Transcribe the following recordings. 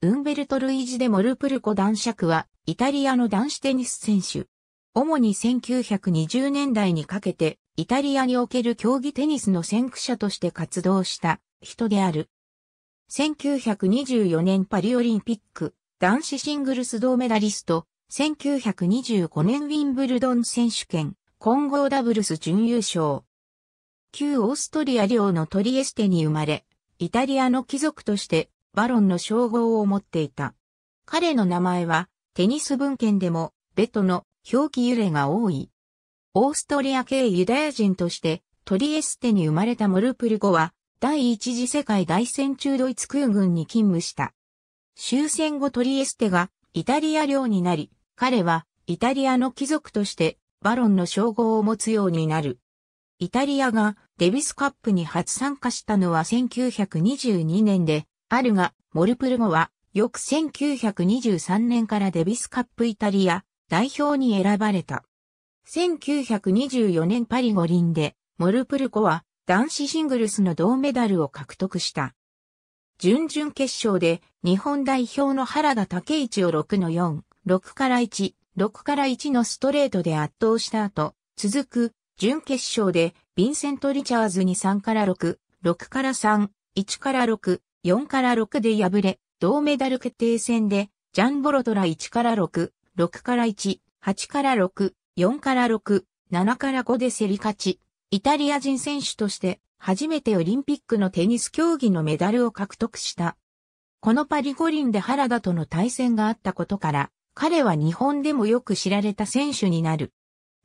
ウンベルト・ルイージ・デ・モルプルコ男爵は、イタリアの男子テニス選手。主に1920年代にかけて、イタリアにおける競技テニスの先駆者として活動した人である。1924年パリオリンピック、男子シングルス銅メダリスト、1925年ウィンブルドン選手権、混合ダブルス準優勝。旧オーストリア領のトリエステに生まれ、イタリアの貴族としてバロンの称号を持っていた。彼の名前は、テニス文献でも、ベトの表記揺れが多い。オーストリア系ユダヤ人として、トリエステに生まれたモルプルゴは、第一次世界大戦中ドイツ空軍に勤務した。終戦後トリエステがイタリア領になり、彼はイタリアの貴族としてバロンの称号を持つようになる。イタリアがデビスカップに初参加したのは1922年で、あるが、モルプルゴは、翌1923年からデビスカップイタリア代表に選ばれた。1924年パリ五輪で、モルプルコは男子シングルスの銅メダルを獲得した。準々決勝で日本代表の原田武一を6の4、6から1、6から1のストレートで圧倒した後、続く準決勝でヴィンセント・リチャーズに3から6、6から3、1から6、4から6で敗れ、銅メダル決定戦で、ジャンボロトラ1から6、6から1、8から6、4から6、7から5で競り勝ち、イタリア人選手として初めてオリンピックのテニス競技のメダルを獲得した。このパリ五輪で原田との対戦があったことから、彼は日本でもよく知られた選手になる。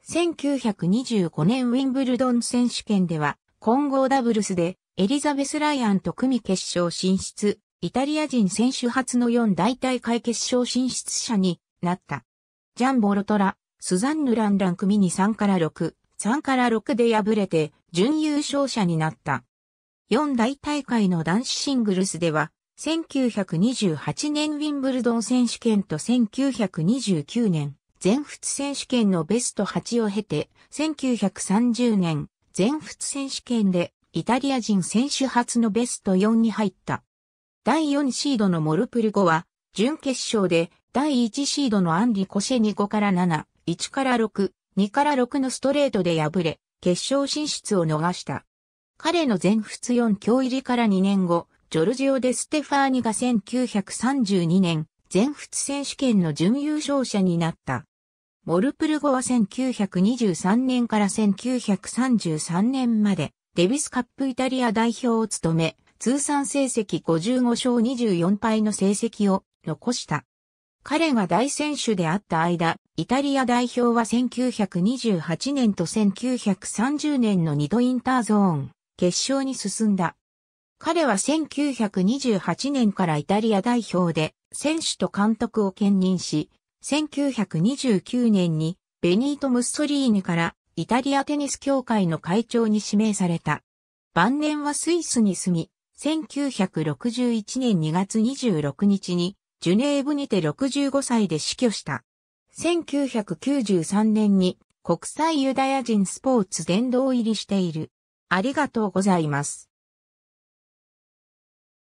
1925年ウィンブルドン選手権では混合ダブルスでエリザベス・ライアンと組決勝進出、イタリア人選手初の4大大会決勝進出者になった。ジャンボ・ロトラ、スザンヌ・ランラン組に3から6、3から6で敗れて準優勝者になった。4大大会の男子シングルスでは、1928年ウィンブルドン選手権と1929年全仏選手権のベスト8を経て、1930年全仏選手権でイタリア人選手初のベスト4に入った。第4シードのモルプルゴは、準決勝で第1シードのアンリ・コシェに5から7、1から6、2から6のストレートで敗れ、決勝進出を逃した。彼の全仏4強入りから2年後、ジョルジオ・デ・ステファーニが1932年、全仏選手権の準優勝者になった。モルプルゴは1923年から1933年まで、デビスカップイタリア代表を務め、通算成績55勝24敗の成績を残した。彼が大選手であった間、イタリア代表は1928年と1930年の2度インターゾーン、決勝に進んだ。彼は1928年からイタリア代表で選手と監督を兼任し、1929年にベニート・ムッソリーニからイタリアテニス協会の会長に指名された。晩年はスイスに住み、1961年2月26日にジュネーブにて65歳で死去した。1993年に国際ユダヤ人スポーツ殿堂入りしている。ありがとうございます。